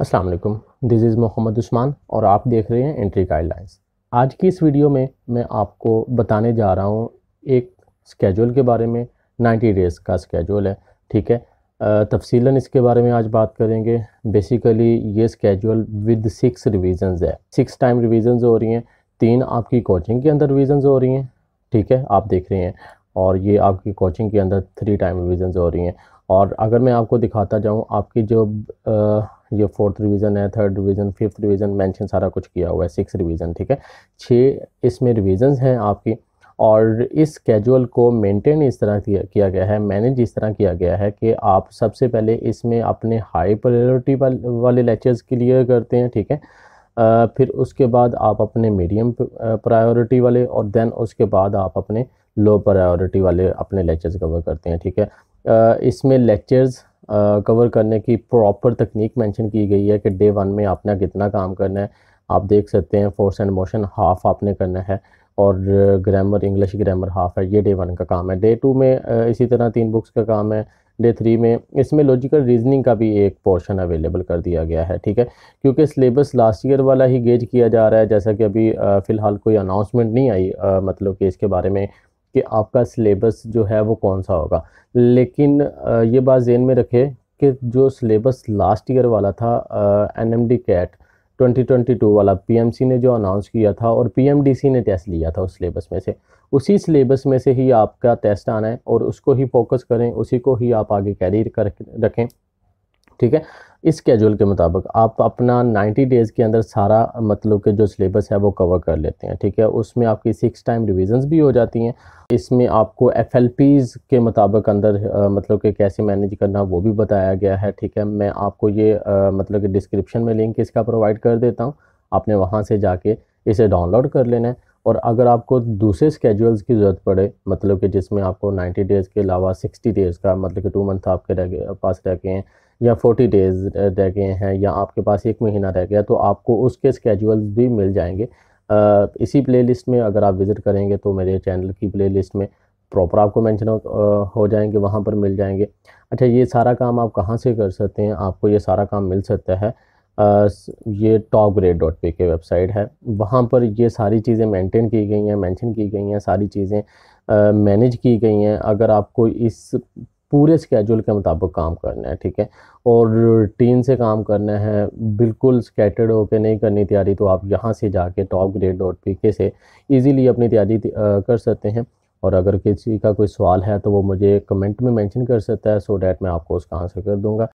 अस्सलाम वालेकुम this is Mohammad Usman और आप देख रहे हैं एंट्री गाइडलाइंस आज की इस वीडियो में मैं आपको बताने जा रहा हूँ एक स्केजूल के बारे में 90 डेज़ का स्केजूल है ठीक है तफसीला इसके बारे में आज बात करेंगे बेसिकली ये स्केजूल विद सिक्स रिविजन्स है सिक्स टाइम रिविजन्स हो रही हैं तीन आपकी कोचिंग के अंदर रिविजन्स हो रही हैं ठीक है आप देख रहे हैं और ये आपकी कोचिंग के अंदर थ्री टाइम रिविजन्स हो रही हैं और अगर मैं आपको दिखाता जाऊँ आपकी जो ये फोर्थ रिवीजन है third revision fifth revision mention सारा कुछ किया हुआ है सिक्स रिवीजन ठीक है छः इसमें रिवीजन हैं आपकी और इस कैजुअल को मेंटेन इस तरह किया गया है मैनेज इस तरह किया गया है कि आप सबसे पहले इसमें अपने हाई प्रायोरिटी वाले लेक्चर्स क्लियर करते हैं ठीक है फिर उसके बाद आप अपने मीडियम प्रायोरिटी वाले और देन उसके बाद आप अपने लो प्रायोरिटी वाले अपने लेक्चर्स कवर करते हैं ठीक है इसमें लेक्चर्स कवर करने की प्रॉपर तकनीक मेंशन की गई है कि डे वन में आपने कितना काम करना है आप देख सकते हैं फोर्स एंड मोशन हाफ आपने करना है और ग्रामर इंग्लिश ग्रामर हाफ है ये डे वन का काम है डे टू में इसी तरह तीन बुक्स का काम है डे थ्री में इसमें लॉजिकल रीजनिंग का भी एक पोर्शन अवेलेबल कर दिया गया है ठीक है क्योंकि सिलेबस लास्ट ईयर वाला ही गेज किया जा रहा है जैसा कि अभी फ़िलहाल कोई अनाउंसमेंट नहीं आई मतलब कि इसके बारे में कि आपका सिलेबस जो है वो कौन सा होगा लेकिन ये बात जेन में रखे कि जो सिलेबस लास्ट ईयर वाला था N M D CAT two वाला सी ने जो अनाउंस किया था और सी ने टेस्ट लिया था उस सिलेबस में से उसी सिलेबस में से ही आपका टेस्ट आना है और उसको ही फोकस करें उसी को ही आप आगे कैरियर कर रखें ठीक है इस कैजुअल के मुताबिक आप अपना 90 डेज़ के अंदर सारा मतलब के जो सिलेबस है वो कवर कर लेते हैं ठीक है उसमें आपकी सिक्स टाइम रिविजन्स भी हो जाती हैं इसमें आपको एफ एल पीज़ के मुताबिक अंदर मतलब कि कैसे मैनेज करना वो भी बताया गया है ठीक है मैं आपको ये मतलब कि डिस्क्रिप्शन में लिंक इसका प्रोवाइड कर देता हूँ आपने वहाँ से जाके इसे डाउनलोड कर लेना है और अगर आपको दूसरे स्केजुअल्स की ज़रूरत पड़े मतलब कि जिसमें आपको 90 डेज़ के अलावा 60 डेज़ का मतलब कि टू मंथ आपके रह पास रह गए हैं या फोर्टी डेज़ रह गए हैं या आपके पास एक महीना रह गया तो आपको उसके स्केजुअल भी मिल जाएंगे आ, इसी प्लेलिस्ट में अगर आप विज़िट करेंगे तो मेरे चैनल की प्लेलिस्ट में प्रॉपर आपको मेंशन हो जाएंगे वहाँ पर मिल जाएंगे अच्छा ये सारा काम आप कहाँ से कर सकते हैं आपको ये सारा काम मिल सकता है आ, ये टॉप ग्रेड डॉट पे के वेबसाइट है वहाँ पर ये सारी चीज़ें मेंटेन की गई हैं मेंशन की गई हैं सारी चीज़ें मैनेज की गई हैं अगर आपको इस पूरे स्केड्यूल के मुताबिक काम करना है ठीक है और रूटीन से काम करना है बिल्कुल स्केटर्ड होकर नहीं करनी तैयारी तो आप यहाँ से जाके टॉप ग्रेड डॉट पी के से ईज़िली अपनी तैयारी कर सकते हैं और अगर किसी का कोई सवाल है तो वो मुझे कमेंट में मेंशन कर सकता है सो डैट मैं आपको उसका आंसर कर दूंगा